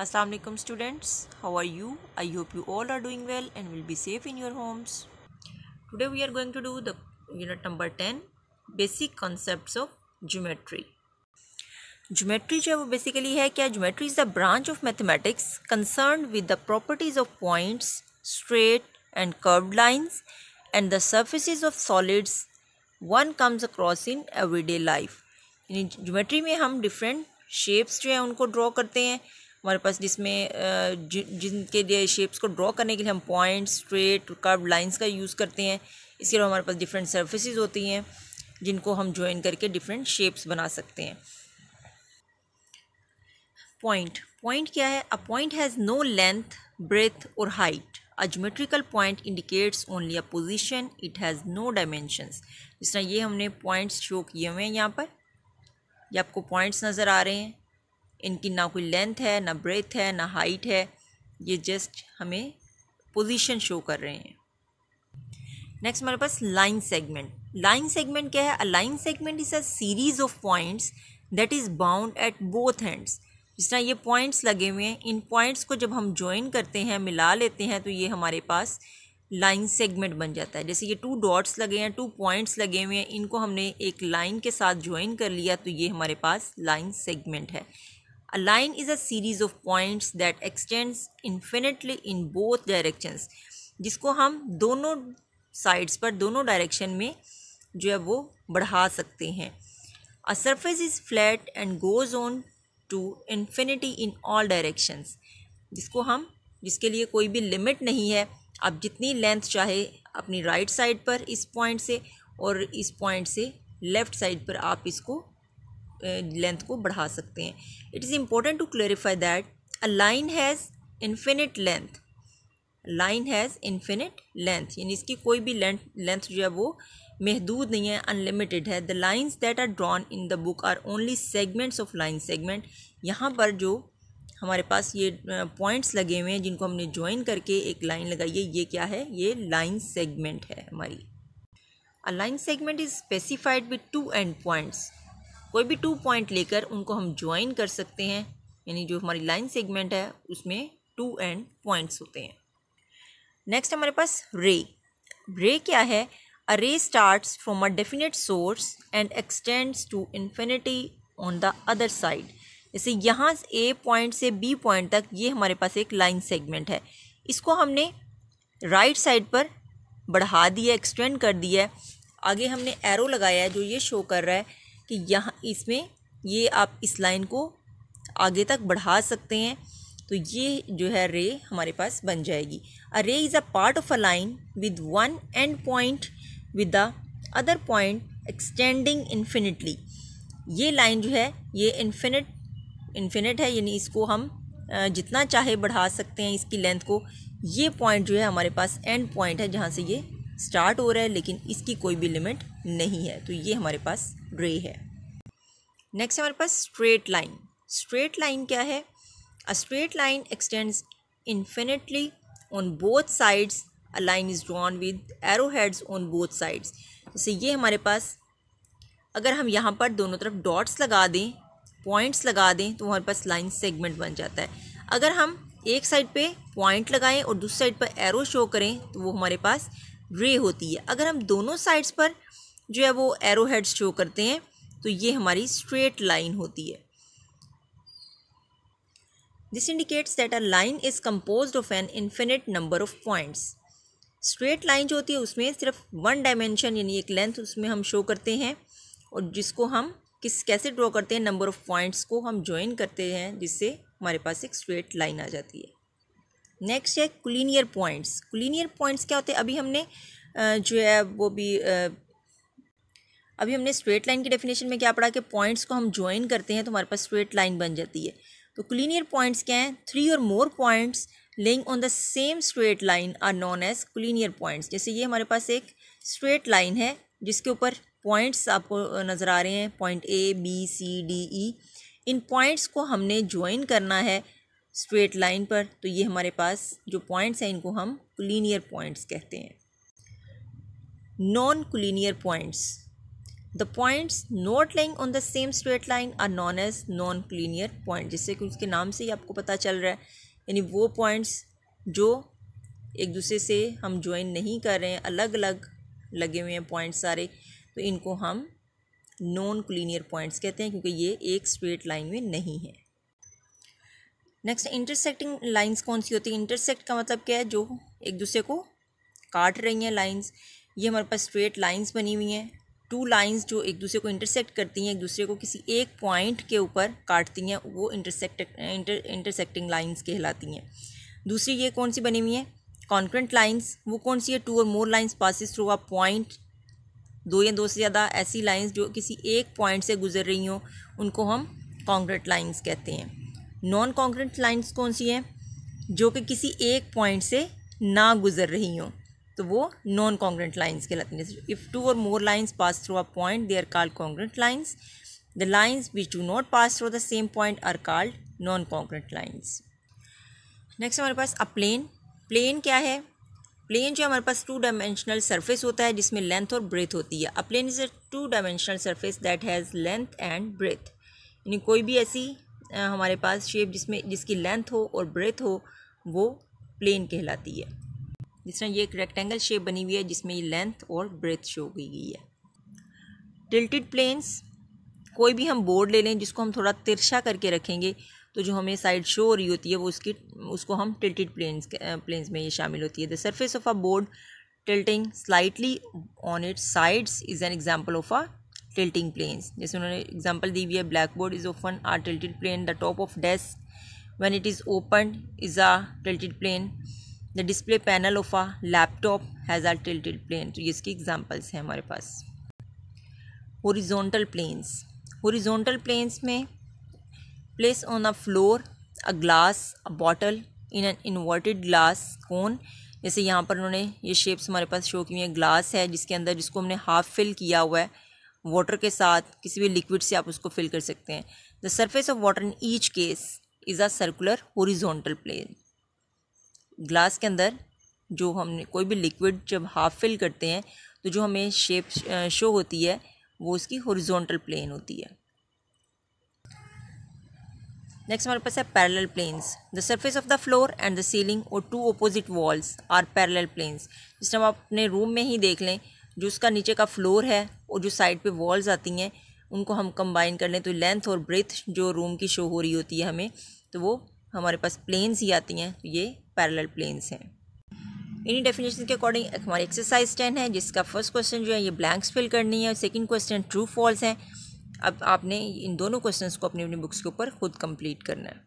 Aslam students how are you I hope you all are doing well and will be safe in your homes today we are going to do the unit number ten basic concepts of geometry geometry जो है वो basically है क्या geometry is the branch of mathematics concern with the properties of points straight and curve lines and the surfaces of solids one comes across in everyday life यानी geometry में हम different shapes जो हैं उनको draw करते हैं हमारे पास जिसमें जिनके लिए शेप्स को ड्रॉ करने के लिए हम पॉइंट स्ट्रेट कर्व लाइंस का यूज़ करते हैं इसके अलावा हमारे पास डिफरेंट सर्फेसिज़ होती हैं जिनको हम ज्वाइन करके डिफरेंट शेप्स बना सकते हैं पॉइंट पॉइंट क्या है a point has no length breadth और height a geometrical point indicates only a position it has no dimensions जिस तरह ये हमने पॉइंट्स शो किए हुए हैं यहाँ पर ये आपको पॉइंट्स नज़र आ रहे हैं इनकी ना कोई लेंथ है ना ब्रेथ है ना हाइट है ये जस्ट हमें पोजीशन शो कर रहे हैं नेक्स्ट हमारे पास लाइन सेगमेंट लाइन सेगमेंट क्या है a line segment is a series of points that is bound at both hands जिस तरह ये पॉइंट्स लगे हुए हैं इन पॉइंट्स को जब हम ज्वाइन करते हैं मिला लेते हैं तो ये हमारे पास लाइन सेगमेंट बन जाता है जैसे ये टू डॉट्स लगे हैं टू पॉइंट्स लगे हुए हैं इनको हमने एक लाइन के साथ ज्वाइन कर लिया तो ये हमारे पास लाइन सेगमेंट है A line is a series of points that extends infinitely in both directions जिसको हम दोनों sides पर दोनों direction में जो है वो बढ़ा सकते हैं A surface is flat and goes on to infinity in all directions. जिसको हम जिसके लिए कोई भी limit नहीं है आप जितनी length चाहे अपनी right side पर इस point से और इस point से left side पर आप इसको लेंथ को बढ़ा सकते हैं it is important to clarify that a line has infinite length line has infinite length यानी इसकी कोई भी लेंथ लेंथ जो है वो महदूद नहीं है अनलिमिटेड है the lines that are drawn in the book are only segments of line segment यहाँ पर जो हमारे पास ये पॉइंट्स लगे हुए हैं जिनको हमने ज्वाइन करके एक लाइन लगाई है ये क्या है ये लाइन सेगमेंट है हमारी a line segment is specified with two end points कोई भी टू पॉइंट लेकर उनको हम ज्वाइन कर सकते हैं यानी जो हमारी लाइन सेगमेंट है उसमें टू एंड पॉइंट्स होते हैं नेक्स्ट हमारे पास रे रे क्या है a ray starts from a definite source and extends to infinity on the other side जैसे यहाँ ए पॉइंट से बी पॉइंट तक ये हमारे पास एक लाइन सेगमेंट है इसको हमने राइट right साइड पर बढ़ा दिया एक्सटेंड कर दिया आगे हमने एरो लगाया है जो ये शो कर रहा है कि यहाँ इसमें ये आप इस लाइन को आगे तक बढ़ा सकते हैं तो ये जो है रे हमारे पास बन जाएगी a ray is a part of a line with one end point with the other point extending infinitely ये लाइन जो है ये इन्फिनिट इन्फिनिट है यानी इसको हम जितना चाहे बढ़ा सकते हैं इसकी लेंथ को ये पॉइंट जो है हमारे पास एंड पॉइंट है जहाँ से ये स्टार्ट हो रहा है लेकिन इसकी कोई भी लिमिट नहीं है तो ये हमारे पास रे है नेक्स्ट हमारे पास स्ट्रेट लाइन स्ट्रेट लाइन क्या है a straight line extends infinitely on both sides a line is drawn with arrow heads on both sides जैसे ये हमारे पास अगर हम यहाँ पर दोनों तरफ डॉट्स लगा दें पॉइंट्स लगा दें तो हमारे पास लाइन सेगमेंट बन जाता है अगर हम एक साइड पे पॉइंट लगाएं और दूसरी साइड पर एरो शो करें तो वो हमारे पास रे होती है अगर हम दोनों साइड्स पर जो है वो एरो हेड्स शो करते हैं तो ये हमारी स्ट्रेट लाइन होती है this indicates that a line is compose of an infinite number of points straight line जो होती है उसमें सिर्फ वन डायमेंशन यानी एक लेंथ उसमें हम शो करते हैं और जिसको हम किस कैसे ड्रॉ करते हैं नंबर ऑफ़ पॉइंट्स को हम ज्वाइन करते हैं जिससे हमारे पास एक स्ट्रेट लाइन आ जाती है नेक्स्ट है कुलिनियर पॉइंट्स क्लीनियर पॉइंट्स क्या होते हैं अभी हमने जो है वो भी अभी हमने स्ट्रेट लाइन की डेफिनेशन में क्या पढ़ा कि पॉइंट्स को हम ज्वाइन करते हैं तो हमारे पास स्ट्रेट लाइन बन जाती है तो क्लीनियर पॉइंट्स क्या हैं थ्री और more points lying on the same straight line are known as collinear points जैसे ये हमारे पास एक स्ट्रेट लाइन है जिसके ऊपर पॉइंट्स आपको नज़र आ रहे हैं point A B C D E इन पॉइंट्स को हमने ज्वाइन करना है स्ट्रेट लाइन पर तो ये हमारे पास जो पॉइंट्स हैं इनको हम कुलीनियर पॉइंट्स कहते हैं non collinear points the points not lying on the same straight line are known as non collinear point जिससे कि उसके नाम से ही आपको पता चल रहा है यानी वो पॉइंट्स जो एक दूसरे से हम ज्वाइन नहीं कर रहे हैं अलग अलग लगे हुए हैं पॉइंट्स सारे तो इनको हम नॉन क्लीनियर पॉइंट्स कहते हैं क्योंकि ये एक स्ट्रेट लाइन में नहीं है नेक्स्ट इंटरसेक्टिंग लाइंस कौन सी होती है इंटरसेक्ट का मतलब क्या है जो एक दूसरे को काट रही हैं लाइंस ये हमारे पास स्ट्रेट लाइंस बनी हुई हैं टू लाइंस जो एक दूसरे को इंटरसेक्ट करती हैं एक दूसरे को किसी एक पॉइंट के ऊपर काटती हैं वो इंटरसेक्ट इंटर इंटरसेक्टिंग लाइन्स कहलाती हैं दूसरी ये कौन सी बनी हुई है कॉन्क्रेंट लाइन्स वो कौन सी है टू और more lines passes through a point दो या दो से ज़्यादा ऐसी लाइन्स जो किसी एक पॉइंट से गुजर रही हों उनको हम कॉन्क्रेंट लाइन्स कहते हैं नॉन कॉन्क्रेंट लाइन्स कौन सी हैं जो कि किसी एक पॉइंट से ना गुजर रही हों तो वो नॉन कॉन्ग्रेंट लाइन्स कहलाती हैं इफ़ टू और more lines pass through a point they are called concurrent lines the lines which do not pass through the same point are called non concurrent lines next हमारे पास अ plane plane क्या है plane जो हमारे पास to dimensional surface होता है जिसमें length और ब्रेथ होती है a plane is a two dimensional surface that has length and breadth यानी कोई भी ऐसी हमारे पास शेप जिसमें जिसकी लेंथ हो और ब्रेथ हो वो प्लेन कहलाती है जिस तरह ये एक रेक्टेंगल शेप बनी हुई है जिसमें ये लेंथ और ब्रेथ शो की गई है टिल्टेड प्लेन्स कोई भी हम बोर्ड ले लें जिसको हम थोड़ा तिरछा करके रखेंगे तो जो हमें साइड शो हो रही होती है वो उसकी उसको हम टिल्टेड प्लेन्स प्लेन्स में ये शामिल होती है the surface of a board tilting slightly on its sides is an example of a tilting planes जैसे उन्होंने एग्जाम्पल दी हुई है black board is open or tilted plane the top of desk when it is open is a tilted plane the display panel of a laptop has or tilted plane तो ये इसकी examples हैं हमारे पास horizontal planes horizontal planes में place on a floor a glass a bottle in an inverted glass कौन जैसे यहाँ पर उन्होंने ये शेप्स हमारे पास शो की हुई है ग्लास है जिसके अंदर जिसको हमने हाफ फिल किया हुआ है वाटर के साथ किसी भी लिक्विड से आप उसको फिल कर सकते हैं the surface of water in each case is a circular horizontal plane glass के अंदर जो हमने कोई भी लिक्विड जब हाफ फिल करते हैं तो जो हमें शेप शो होती है वो उसकी होरिजोनटल प्लेन होती है नेक्स्ट हमारे पास है parallel planes the surface of the floor and the ceiling और two opposite walls are parallel planes जिसने हम अपने रूम में ही देख लें जो उसका नीचे का फ्लोर है और जो साइड पे वॉल्स आती हैं उनको हम कंबाइन कर लें तो लेंथ और ब्रेथ जो रूम की शो हो रही होती है हमें तो वो हमारे पास प्लेन्स ही आती हैं तो ये पैरेलल प्लेन्स हैं इन्हीं डेफिनेशन के अकॉर्डिंग हमारी एक्सरसाइज टेन है जिसका फर्स्ट क्वेश्चन जो है ये ब्लैंक्स फिल करनी है और सेकेंड क्वेश्चन ट्रू फॉल्स हैं अब आपने इन दोनों क्वेश्चंस को अपनी अपनी बुक्स के ऊपर खुद कंप्लीट करना है